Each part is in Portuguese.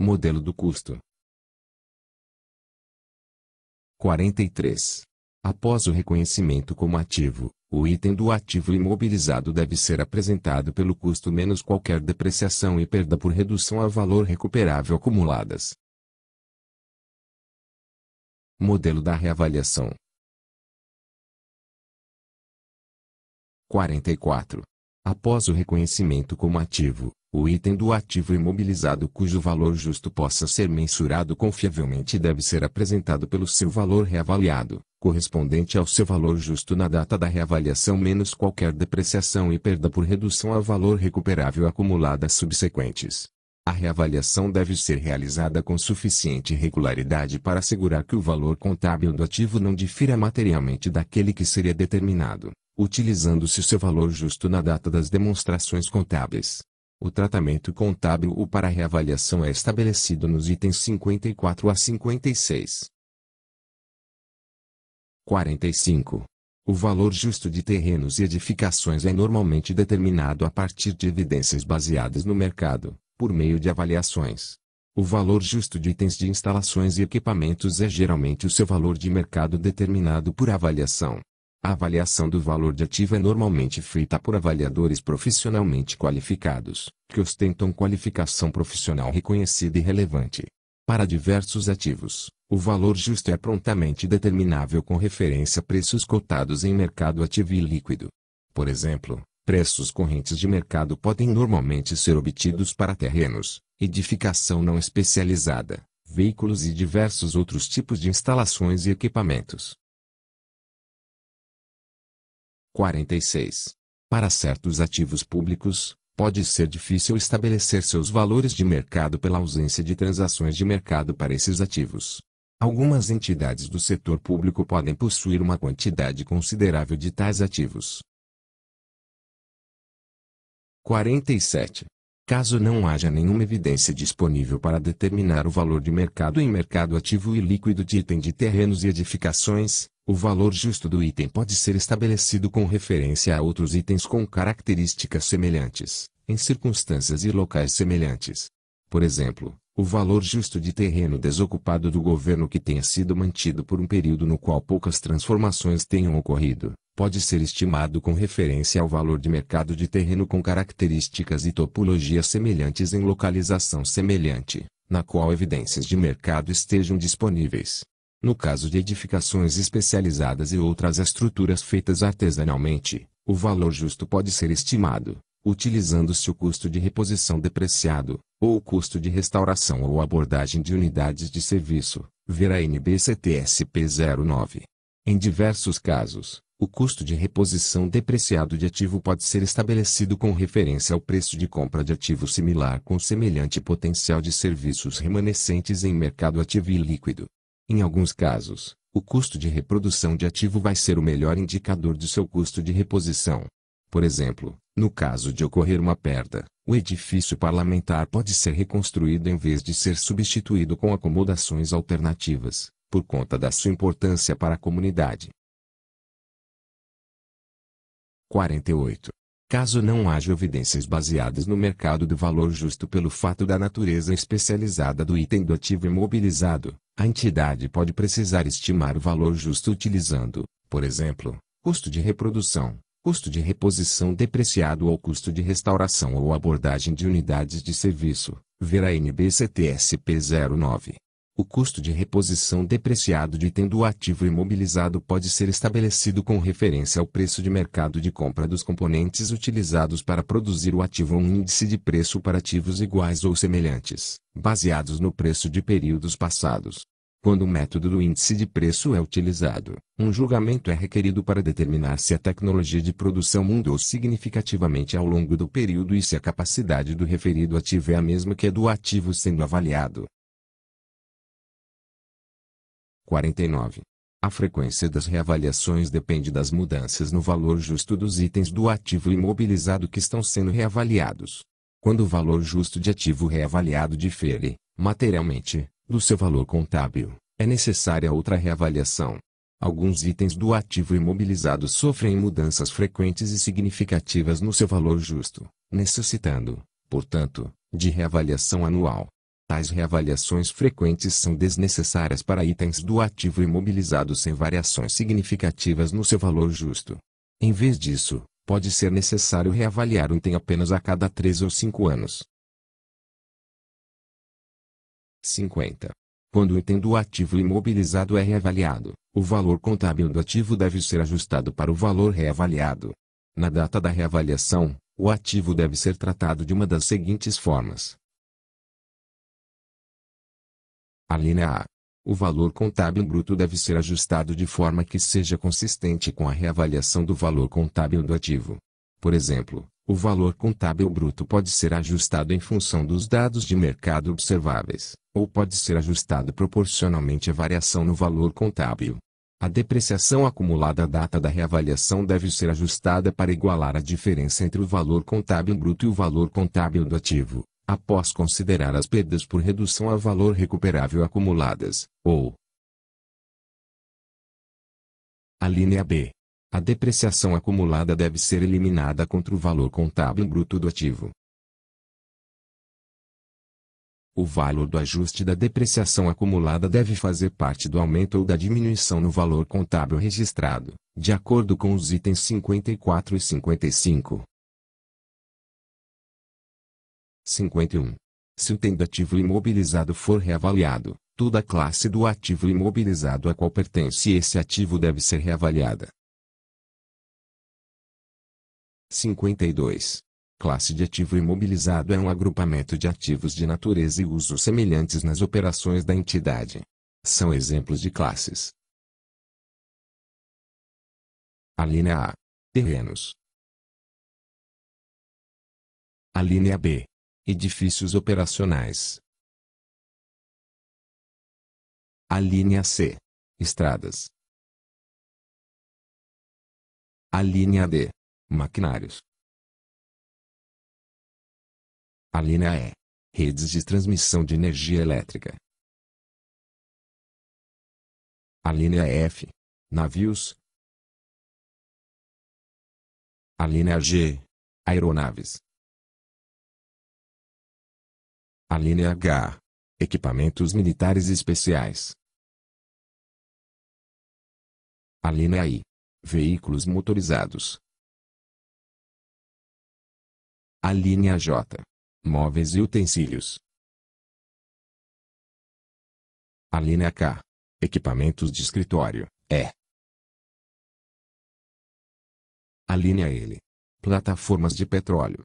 Modelo do custo. 43. Após o reconhecimento como ativo, o item do ativo imobilizado deve ser apresentado pelo custo menos qualquer depreciação e perda por redução a valor recuperável acumuladas. Modelo da reavaliação. 44. Após o reconhecimento como ativo, o item do ativo imobilizado cujo valor justo possa ser mensurado confiavelmente deve ser apresentado pelo seu valor reavaliado, correspondente ao seu valor justo na data da reavaliação menos qualquer depreciação e perda por redução ao valor recuperável acumulada subsequentes. A reavaliação deve ser realizada com suficiente regularidade para assegurar que o valor contábil do ativo não difira materialmente daquele que seria determinado, utilizando-se o seu valor justo na data das demonstrações contábeis. O tratamento contábil ou para reavaliação é estabelecido nos itens 54 a 56. 45. O valor justo de terrenos e edificações é normalmente determinado a partir de evidências baseadas no mercado, por meio de avaliações. O valor justo de itens de instalações e equipamentos é geralmente o seu valor de mercado determinado por avaliação. A avaliação do valor de ativo é normalmente feita por avaliadores profissionalmente qualificados, que ostentam qualificação profissional reconhecida e relevante. Para diversos ativos, o valor justo é prontamente determinável com referência a preços cotados em mercado ativo e líquido. Por exemplo, preços correntes de mercado podem normalmente ser obtidos para terrenos, edificação não especializada, veículos e diversos outros tipos de instalações e equipamentos. 46. Para certos ativos públicos, pode ser difícil estabelecer seus valores de mercado pela ausência de transações de mercado para esses ativos. Algumas entidades do setor público podem possuir uma quantidade considerável de tais ativos. 47. Caso não haja nenhuma evidência disponível para determinar o valor de mercado em mercado ativo e líquido de item de terrenos e edificações, o valor justo do item pode ser estabelecido com referência a outros itens com características semelhantes, em circunstâncias e locais semelhantes. Por exemplo, o valor justo de terreno desocupado do governo que tenha sido mantido por um período no qual poucas transformações tenham ocorrido, pode ser estimado com referência ao valor de mercado de terreno com características e topologia semelhantes em localização semelhante, na qual evidências de mercado estejam disponíveis. No caso de edificações especializadas e outras estruturas feitas artesanalmente, o valor justo pode ser estimado, utilizando-se o custo de reposição depreciado, ou o custo de restauração ou abordagem de unidades de serviço, ver a NBCTSP 09. Em diversos casos, o custo de reposição depreciado de ativo pode ser estabelecido com referência ao preço de compra de ativo similar com semelhante potencial de serviços remanescentes em mercado ativo e líquido. Em alguns casos, o custo de reprodução de ativo vai ser o melhor indicador de seu custo de reposição. Por exemplo, no caso de ocorrer uma perda, o edifício parlamentar pode ser reconstruído em vez de ser substituído com acomodações alternativas, por conta da sua importância para a comunidade. 48. Caso não haja evidências baseadas no mercado do valor justo pelo fato da natureza especializada do item do ativo imobilizado, a entidade pode precisar estimar o valor justo utilizando, por exemplo, custo de reprodução, custo de reposição depreciado ou custo de restauração ou abordagem de unidades de serviço, ver a NBCTSP 09 o custo de reposição depreciado de tendo o ativo imobilizado pode ser estabelecido com referência ao preço de mercado de compra dos componentes utilizados para produzir o ativo ou um índice de preço para ativos iguais ou semelhantes, baseados no preço de períodos passados. Quando o método do índice de preço é utilizado, um julgamento é requerido para determinar se a tecnologia de produção mudou significativamente ao longo do período e se a capacidade do referido ativo é a mesma que a do ativo sendo avaliado. 49. A frequência das reavaliações depende das mudanças no valor justo dos itens do ativo imobilizado que estão sendo reavaliados. Quando o valor justo de ativo reavaliado difere, materialmente, do seu valor contábil, é necessária outra reavaliação. Alguns itens do ativo imobilizado sofrem mudanças frequentes e significativas no seu valor justo, necessitando, portanto, de reavaliação anual. Tais reavaliações frequentes são desnecessárias para itens do ativo imobilizado sem variações significativas no seu valor justo. Em vez disso, pode ser necessário reavaliar o item apenas a cada 3 ou 5 anos. 50. Quando o item do ativo imobilizado é reavaliado, o valor contábil do ativo deve ser ajustado para o valor reavaliado. Na data da reavaliação, o ativo deve ser tratado de uma das seguintes formas: Alínea A. O valor contábil bruto deve ser ajustado de forma que seja consistente com a reavaliação do valor contábil do ativo. Por exemplo, o valor contábil bruto pode ser ajustado em função dos dados de mercado observáveis, ou pode ser ajustado proporcionalmente à variação no valor contábil. A depreciação acumulada à data da reavaliação deve ser ajustada para igualar a diferença entre o valor contábil bruto e o valor contábil do ativo após considerar as perdas por redução a valor recuperável acumuladas, ou a linha B. A depreciação acumulada deve ser eliminada contra o valor contábil bruto do ativo. O valor do ajuste da depreciação acumulada deve fazer parte do aumento ou da diminuição no valor contábil registrado, de acordo com os itens 54 e 55, 51. Se o tendo ativo imobilizado for reavaliado, toda a classe do ativo imobilizado a qual pertence esse ativo deve ser reavaliada. 52. Classe de ativo imobilizado é um agrupamento de ativos de natureza e uso semelhantes nas operações da entidade. São exemplos de classes. A linha A. Terrenos. A linha B. Edifícios operacionais. A linha C. Estradas. A linha D. Maquinários. A linha E. Redes de transmissão de energia elétrica. A linha F. Navios. A linha G. Aeronaves. Alínea H. Equipamentos militares especiais. Alínea I. Veículos motorizados. Alínea J. Móveis e utensílios. Alínea K. Equipamentos de escritório, E. Alínea L. Plataformas de petróleo.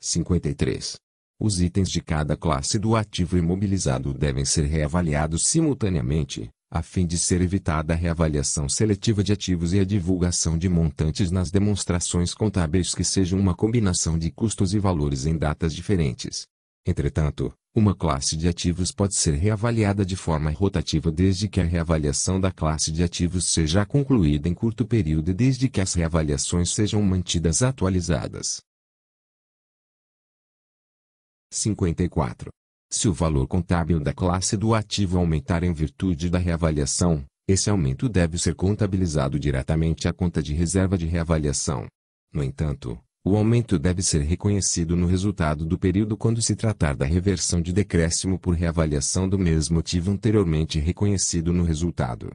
53. Os itens de cada classe do ativo imobilizado devem ser reavaliados simultaneamente, a fim de ser evitada a reavaliação seletiva de ativos e a divulgação de montantes nas demonstrações contábeis que sejam uma combinação de custos e valores em datas diferentes. Entretanto, uma classe de ativos pode ser reavaliada de forma rotativa desde que a reavaliação da classe de ativos seja concluída em curto período e desde que as reavaliações sejam mantidas atualizadas. 54. Se o valor contábil da classe do ativo aumentar em virtude da reavaliação, esse aumento deve ser contabilizado diretamente à conta de reserva de reavaliação. No entanto, o aumento deve ser reconhecido no resultado do período quando se tratar da reversão de decréscimo por reavaliação do mesmo ativo anteriormente reconhecido no resultado.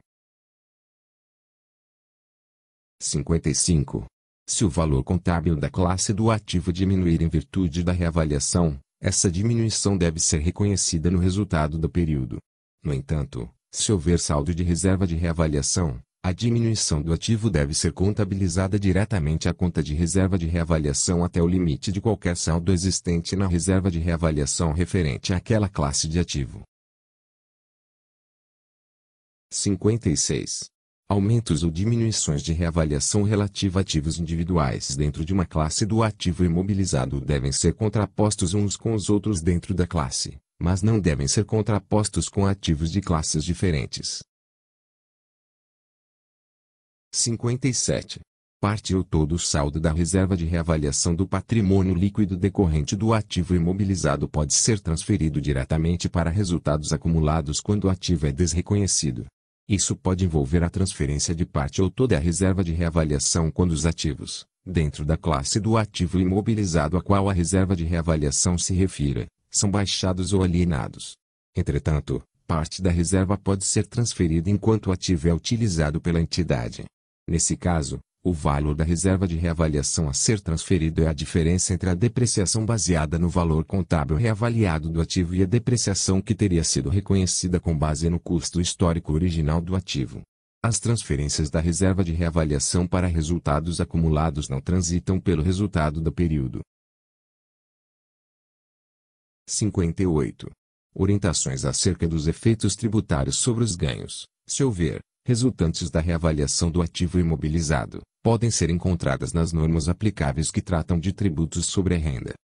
55. Se o valor contábil da classe do ativo diminuir em virtude da reavaliação, essa diminuição deve ser reconhecida no resultado do período. No entanto, se houver saldo de reserva de reavaliação, a diminuição do ativo deve ser contabilizada diretamente à conta de reserva de reavaliação até o limite de qualquer saldo existente na reserva de reavaliação referente àquela classe de ativo. 56 aumentos ou diminuições de reavaliação relativa a ativos individuais dentro de uma classe do ativo imobilizado devem ser contrapostos uns com os outros dentro da classe, mas não devem ser contrapostos com ativos de classes diferentes. 57. Parte ou todo o saldo da reserva de reavaliação do patrimônio líquido decorrente do ativo imobilizado pode ser transferido diretamente para resultados acumulados quando o ativo é desreconhecido isso pode envolver a transferência de parte ou toda a reserva de reavaliação quando os ativos, dentro da classe do ativo imobilizado a qual a reserva de reavaliação se refira, são baixados ou alienados. Entretanto, parte da reserva pode ser transferida enquanto o ativo é utilizado pela entidade. Nesse caso, o valor da reserva de reavaliação a ser transferido é a diferença entre a depreciação baseada no valor contábil reavaliado do ativo e a depreciação que teria sido reconhecida com base no custo histórico original do ativo. As transferências da reserva de reavaliação para resultados acumulados não transitam pelo resultado do período. 58. Orientações acerca dos efeitos tributários sobre os ganhos, se houver, resultantes da reavaliação do ativo imobilizado podem ser encontradas nas normas aplicáveis que tratam de tributos sobre a renda